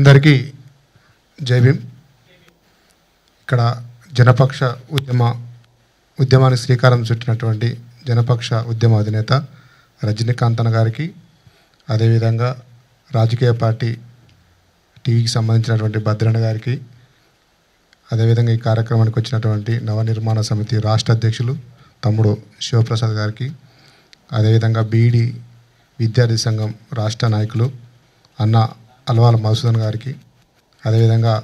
అందరికీ జైభీం ఇక్కడ జనపక్ష ఉద్యమ ఉద్యమానికి శ్రీకారం చుట్టినటువంటి జనపక్ష ఉద్యమ అధినేత రజనీకాంత్ అన్న గారికి అదేవిధంగా రాజకీయ పార్టీ టీవీకి సంబంధించినటువంటి భద్రన్న గారికి అదేవిధంగా ఈ కార్యక్రమానికి వచ్చినటువంటి నవనిర్మాణ సమితి రాష్ట్ర అధ్యక్షులు తమ్ముడు శివప్రసాద్ గారికి అదేవిధంగా బీఈడి విద్యార్థి సంఘం రాష్ట్ర నాయకులు అన్న అల్వాల మధుసూదన్ గారికి అదేవిధంగా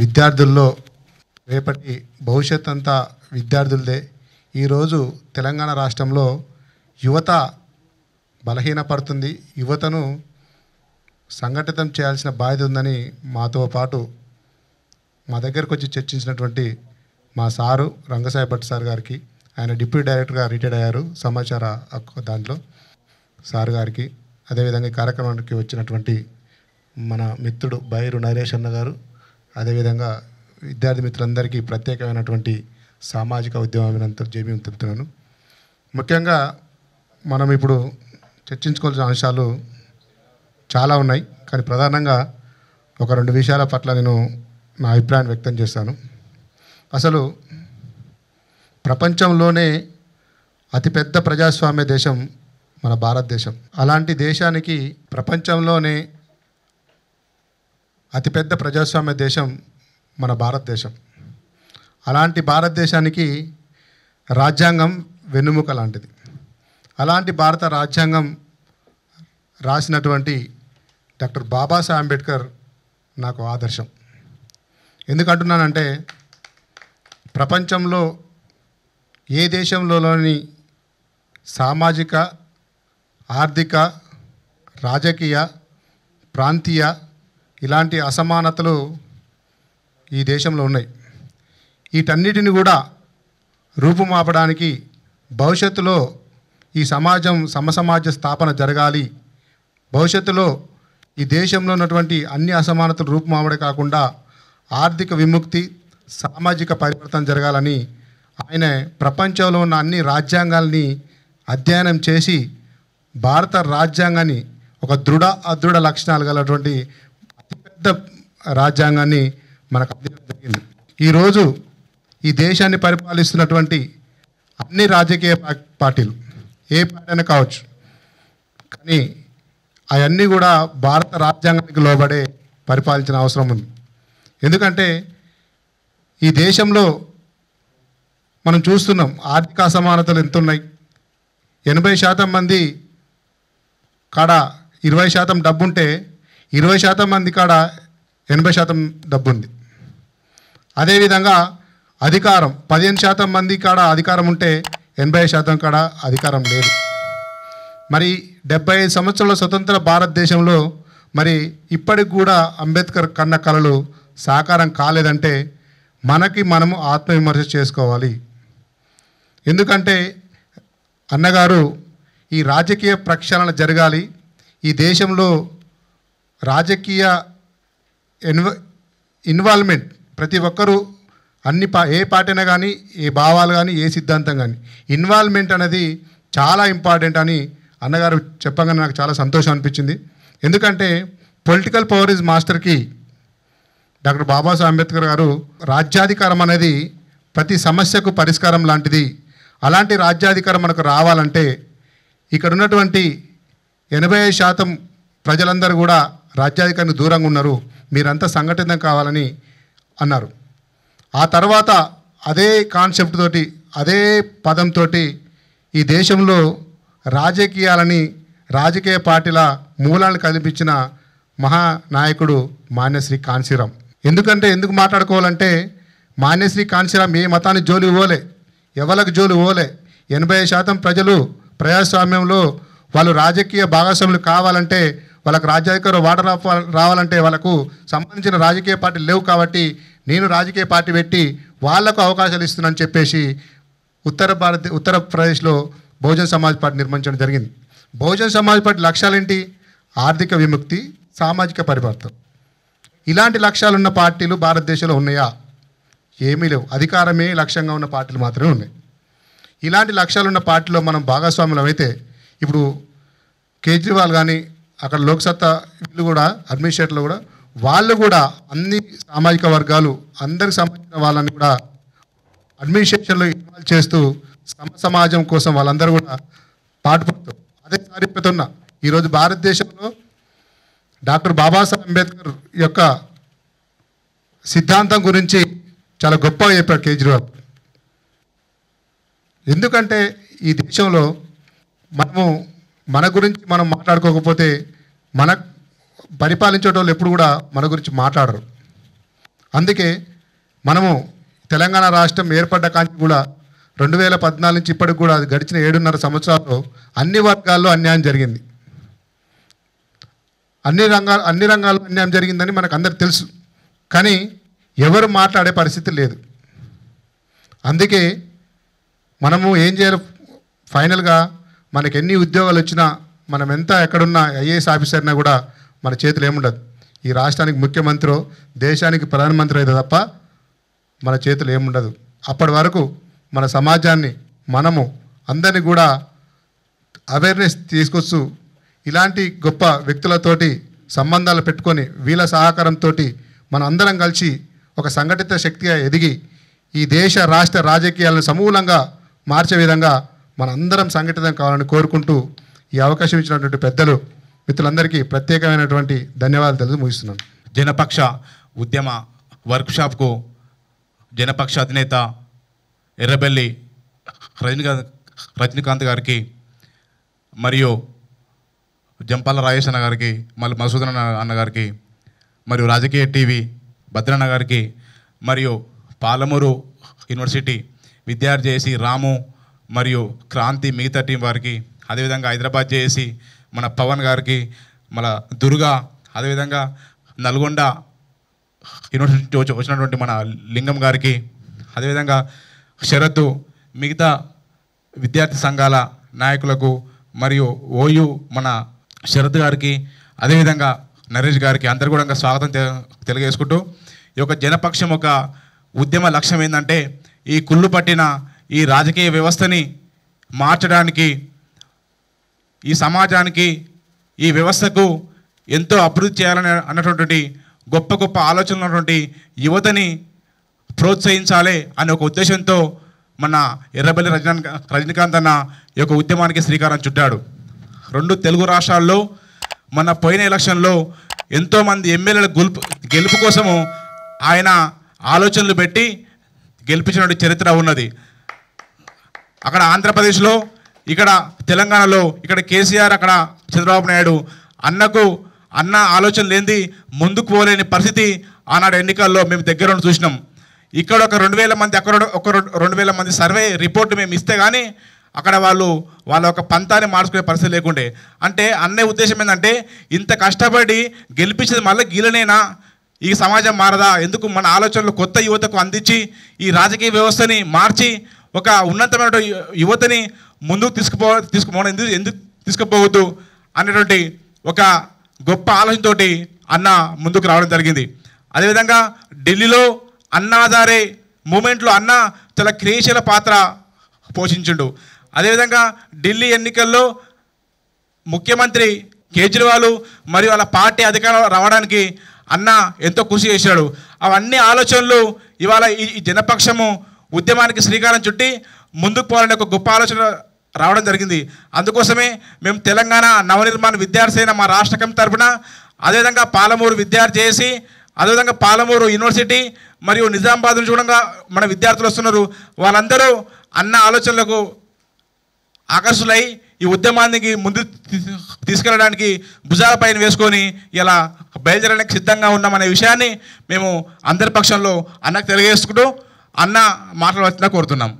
విద్యార్థుల్లో రేపటి భవిష్యత్ అంతా విద్యార్థులదే ఈరోజు తెలంగాణ రాష్ట్రంలో యువత బలహీనపడుతుంది యువతను సంఘటితం చేయాల్సిన బాధ్యత ఉందని మాతో పాటు మా దగ్గరకు వచ్చి చర్చించినటువంటి మా సారు రంగసాయి భట్ సార్ గారికి ఆయన డిప్యూటీ డైరెక్టర్గా రిటైర్ అయ్యారు సమాచార దాంట్లో సార్ గారికి అదేవిధంగా కార్యక్రమానికి వచ్చినటువంటి మన మిత్రుడు బైరు నరేష్ అన్న గారు అదేవిధంగా విద్యార్థి మిత్రులందరికీ ప్రత్యేకమైనటువంటి సామాజిక ఉద్యమాభినంత జేబీ తెలుపుతున్నాను ముఖ్యంగా మనం ఇప్పుడు చర్చించుకోవాల్సిన అంశాలు చాలా ఉన్నాయి కానీ ప్రధానంగా ఒక రెండు విషయాల పట్ల నేను నా అభిప్రాయాన్ని వ్యక్తం చేస్తాను అసలు ప్రపంచంలోనే అతిపెద్ద ప్రజాస్వామ్య దేశం మన భారతదేశం అలాంటి దేశానికి ప్రపంచంలోనే అతిపెద్ద ప్రజాస్వామ్య దేశం మన భారతదేశం అలాంటి భారతదేశానికి రాజ్యాంగం వెన్నుముక లాంటిది అలాంటి భారత రాజ్యాంగం రాసినటువంటి డాక్టర్ బాబాసాహెబ్ అంబేద్కర్ నాకు ఆదర్శం ఎందుకంటున్నానంటే ప్రపంచంలో ఏ దేశంలోని సామాజిక ఆర్థిక రాజకీయ ప్రాంతీయ ఇలాంటి అసమానతలు ఈ దేశంలో ఉన్నాయి వీటన్నిటిని కూడా రూపుమాపడానికి భవిష్యత్తులో ఈ సమాజం సమసమాజ స్థాపన జరగాలి భవిష్యత్తులో ఈ దేశంలో ఉన్నటువంటి అన్ని అసమానతలు రూపుమావడే కాకుండా ఆర్థిక విముక్తి సామాజిక పరివర్తన జరగాలని ఆయన ప్రపంచంలో ఉన్న అన్ని రాజ్యాంగాల్ని అధ్యయనం చేసి భారత రాజ్యాంగాన్ని ఒక దృఢ అదృఢ లక్షణాలు గలటువంటి పెద్ద రాజ్యాంగాన్ని మనకు జరిగింది ఈరోజు ఈ దేశాన్ని పరిపాలిస్తున్నటువంటి అన్ని రాజకీయ పార్టీలు ఏ పార్టీ అయినా కావచ్చు కానీ అవన్నీ కూడా భారత రాజ్యాంగానికి లోబడే పరిపాలించిన అవసరం ఉంది ఎందుకంటే ఈ దేశంలో మనం చూస్తున్నాం ఆర్థిక అసమానతలు ఎంతున్నాయి ఎనభై శాతం మంది కాడ ఇరవై శాతం డబ్బుంటే ఇరవై శాతం మంది కాడ ఎనభై శాతం డబ్బు ఉంది అదేవిధంగా అధికారం పదిహేను శాతం మంది కాడ అధికారం ఉంటే ఎనభై శాతం కాడ అధికారం లేదు మరి డెబ్బై ఐదు సంవత్సరాల స్వతంత్ర భారతదేశంలో మరి ఇప్పటికి కూడా అంబేద్కర్ కన్న కళలు సాకారం కాలేదంటే మనకి మనము ఆత్మవిమర్శ చేసుకోవాలి ఎందుకంటే అన్నగారు ఈ రాజకీయ ప్రక్షాళన జరగాలి ఈ దేశంలో రాజకీయ ఎన్వ ఇన్వాల్వ్మెంట్ ప్రతి ఒక్కరూ అన్ని పా ఏ పార్టీనా కానీ ఏ భావాలు కానీ ఏ సిద్ధాంతం కానీ ఇన్వాల్వ్మెంట్ అనేది చాలా ఇంపార్టెంట్ అని అన్నగారు చెప్పగానే నాకు చాలా సంతోషం అనిపించింది ఎందుకంటే పొలిటికల్ పవర్ ఇస్ మాస్టర్కి డాక్టర్ బాబాసాహెబ్ అంబేద్కర్ గారు రాజ్యాధికారం అనేది ప్రతి సమస్యకు పరిష్కారం లాంటిది అలాంటి రాజ్యాధికారం మనకు రావాలంటే ఇక్కడ ఉన్నటువంటి ఎనభై శాతం ప్రజలందరూ కూడా రాజ్యాధికారిని దూరంగా ఉన్నారు మీరంతా సంఘటితం కావాలని అన్నారు ఆ తర్వాత అదే కాన్సెప్ట్ తోటి అదే పదంతో ఈ దేశంలో రాజకీయాలని రాజకీయ పార్టీల మూలాలను కనిపించిన మహానాయకుడు మాన్యశ్రీ కాన్సీరామ్ ఎందుకంటే ఎందుకు మాట్లాడుకోవాలంటే మాన్యశ్రీ కాన్సీరామ్ ఏ మతాన్ని జోలు ఇవ్వలే ఎవరికి జోలు ఇవ్వలే ఎనభై శాతం ప్రజలు ప్రజాస్వామ్యంలో వాళ్ళు రాజకీయ భాగస్వాములు కావాలంటే వాళ్ళకు రాజ్యాధికారులు వాటర్ రావాలంటే వాళ్ళకు సంబంధించిన రాజకీయ పార్టీలు లేవు కాబట్టి నేను రాజకీయ పార్టీ పెట్టి వాళ్లకు అవకాశాలు అని చెప్పేసి ఉత్తర భారత ఉత్తరప్రదేశ్లో బహుజన్ సమాజ్ పార్టీ నిర్మించడం జరిగింది బహుజన్ సమాజ్ పార్టీ లక్ష్యాలేంటి ఆర్థిక విముక్తి సామాజిక పరివర్తన ఇలాంటి లక్ష్యాలు ఉన్న పార్టీలు భారతదేశంలో ఉన్నాయా ఏమీ లేవు అధికారమే లక్ష్యంగా ఉన్న పార్టీలు మాత్రమే ఉన్నాయి ఇలాంటి లక్ష్యాలున్న పార్టీలో మనం భాగస్వాములం అయితే ఇప్పుడు కేజ్రీవాల్ కానీ అక్కడ లోక్సత్తా ఇల్లు కూడా అడ్మినిస్ట్రేటర్లు కూడా వాళ్ళు కూడా అన్ని సామాజిక వర్గాలు అందరికి సంబంధించిన వాళ్ళని కూడా అడ్మినిస్ట్రేషన్లో ఇన్వాల్వ్ చేస్తూ సమ సమాజం కోసం వాళ్ళందరూ కూడా పాటుపడుతూ అదే సారిపెతున్న ఈరోజు భారతదేశంలో డాక్టర్ బాబాసాహెబ్ అంబేద్కర్ యొక్క సిద్ధాంతం గురించి చాలా గొప్పగా చెప్పాడు కేజ్రీవాల్ ఎందుకంటే ఈ దేశంలో మనము మన గురించి మనం మాట్లాడుకోకపోతే మన పరిపాలించేటోళ్ళు ఎప్పుడు కూడా మన గురించి మాట్లాడరు అందుకే మనము తెలంగాణ రాష్ట్రం ఏర్పడ్డ కాంచి కూడా రెండు వేల పద్నాలుగు నుంచి ఇప్పటికి కూడా గడిచిన ఏడున్నర సంవత్సరాల్లో అన్ని వర్గాల్లో అన్యాయం జరిగింది అన్ని రంగాలు అన్ని రంగాల్లో అన్యాయం జరిగిందని మనకు అందరికి తెలుసు కానీ ఎవరు మాట్లాడే పరిస్థితి లేదు అందుకే మనము ఏం చేయాలి ఫైనల్గా మనకి ఎన్ని ఉద్యోగాలు వచ్చినా మనం ఎంత ఎక్కడున్న ఐఏఎస్ ఆఫీసర్నా కూడా మన చేతులు ఏముండదు ఈ రాష్ట్రానికి ముఖ్యమంత్రి దేశానికి ప్రధానమంత్రి అయితే తప్ప మన చేతులు ఏముండదు అప్పటి వరకు మన సమాజాన్ని మనము అందరినీ కూడా అవేర్నెస్ తీసుకొచ్చు ఇలాంటి గొప్ప వ్యక్తులతోటి సంబంధాలు పెట్టుకొని వీళ్ళ సహకారంతో మన అందరం కలిసి ఒక సంఘటిత శక్తిగా ఎదిగి ఈ దేశ రాష్ట్ర రాజకీయాలను సమూలంగా మార్చే విధంగా మనందరం సంఘటితం కావాలని కోరుకుంటూ ఈ అవకాశం ఇచ్చినటువంటి పెద్దలు మిత్రులందరికీ ప్రత్యేకమైనటువంటి ధన్యవాదాలు తెలుసు ముగిస్తున్నాను జనపక్ష ఉద్యమ వర్క్షాప్కు జనపక్ష అధినేత ఎర్రబెల్లి రజనీకాంత్ రజనీకాంత్ గారికి మరియు జంపాల రాజేష్ అన్న గారికి మళ్ళీ మసూదన్ అన్న గారికి మరియు రాజకీయ టీవీ భద్రన్న గారికి మరియు పాలమూరు యూనివర్సిటీ విద్యార్థి ఏసీ రాము మరియు క్రాంతి మిగతా టీం వారికి అదేవిధంగా హైదరాబాద్ చేసి మన పవన్ గారికి మన దుర్గా అదేవిధంగా నల్గొండ యూనివర్సిటీ వచ్చినటువంటి మన లింగం గారికి అదేవిధంగా శరత్ మిగతా విద్యార్థి సంఘాల నాయకులకు మరియు ఓయు మన శరత్ గారికి అదేవిధంగా నరేష్ గారికి అందరు కూడా స్వాగతం తెలియజేసుకుంటూ ఈ యొక్క జనపక్షం ఒక ఉద్యమ లక్ష్యం ఏంటంటే ఈ కుళ్ళు పట్టిన ఈ రాజకీయ వ్యవస్థని మార్చడానికి ఈ సమాజానికి ఈ వ్యవస్థకు ఎంతో అభివృద్ధి చేయాలని అన్నటువంటి గొప్ప గొప్ప ఆలోచనలు ఉన్నటువంటి యువతని ప్రోత్సహించాలి అనే ఒక ఉద్దేశంతో మన ఎర్రబెల్లి రజనీ రజనీకాంత్ అన్న ఈ యొక్క ఉద్యమానికి శ్రీకారం చుట్టాడు రెండు తెలుగు రాష్ట్రాల్లో మన పోయిన ఎలక్షన్లో ఎంతోమంది ఎమ్మెల్యేల గెలుపు గెలుపు కోసము ఆయన ఆలోచనలు పెట్టి గెలిపించిన చరిత్ర ఉన్నది అక్కడ ఆంధ్రప్రదేశ్లో ఇక్కడ తెలంగాణలో ఇక్కడ కేసీఆర్ అక్కడ చంద్రబాబు నాయుడు అన్నకు అన్న ఆలోచన లేనిది ముందుకు పోలేని పరిస్థితి ఆనాడు ఎన్నికల్లో మేము దగ్గర చూసినాం ఇక్కడ ఒక రెండు వేల మంది అక్కడ ఒక రెండు వేల మంది సర్వే రిపోర్ట్ మేము ఇస్తే కానీ అక్కడ వాళ్ళు వాళ్ళ యొక్క పంతాన్ని మార్చుకునే పరిస్థితి లేకుండే అంటే అన్నే ఉద్దేశం ఏంటంటే ఇంత కష్టపడి గెలిపించేది మళ్ళీ గీలనేనా ఈ సమాజం మారదా ఎందుకు మన ఆలోచనలు కొత్త యువతకు అందించి ఈ రాజకీయ వ్యవస్థని మార్చి ఒక ఉన్నతమైన యువతని ముందుకు తీసుకుపో తీసుకుపోవడం ఎందుకు ఎందుకు తీసుకుపోవద్దు అనేటువంటి ఒక గొప్ప ఆలోచనతోటి అన్న ముందుకు రావడం జరిగింది అదేవిధంగా ఢిల్లీలో అన్నాధారే మూమెంట్లో అన్న చాలా క్రియేషల పాత్ర పోషించుండు అదేవిధంగా ఢిల్లీ ఎన్నికల్లో ముఖ్యమంత్రి కేజ్రీవాల్ మరియు వాళ్ళ పార్టీ అధికారం రావడానికి అన్న ఎంతో కృషి చేశాడు అవన్నీ ఆలోచనలు ఇవాళ ఈ జనపక్షము ఉద్యమానికి శ్రీకారం చుట్టి ముందుకు పోవాలని ఒక గొప్ప ఆలోచన రావడం జరిగింది అందుకోసమే మేము తెలంగాణ నవనిర్మాణ విద్యార్థి అయిన మా రాష్ట్ర కమిటీ తరఫున అదేవిధంగా పాలమూరు విద్యార్థి చేసి అదేవిధంగా పాలమూరు యూనివర్సిటీ మరియు నిజామాబాద్ నుంచి కూడా మన విద్యార్థులు వస్తున్నారు వాళ్ళందరూ అన్న ఆలోచనలకు ఆకర్షులై ఈ ఉద్యమానికి ముందు తీసుకెళ్ళడానికి భుజాలపైన వేసుకొని ఇలా బయలుదేరడానికి సిద్ధంగా ఉన్నామనే విషయాన్ని మేము అందరి పక్షంలో అన్నకు తెలియజేసుకుంటూ అన్న మాటలు వచ్చినా కోరుతున్నాం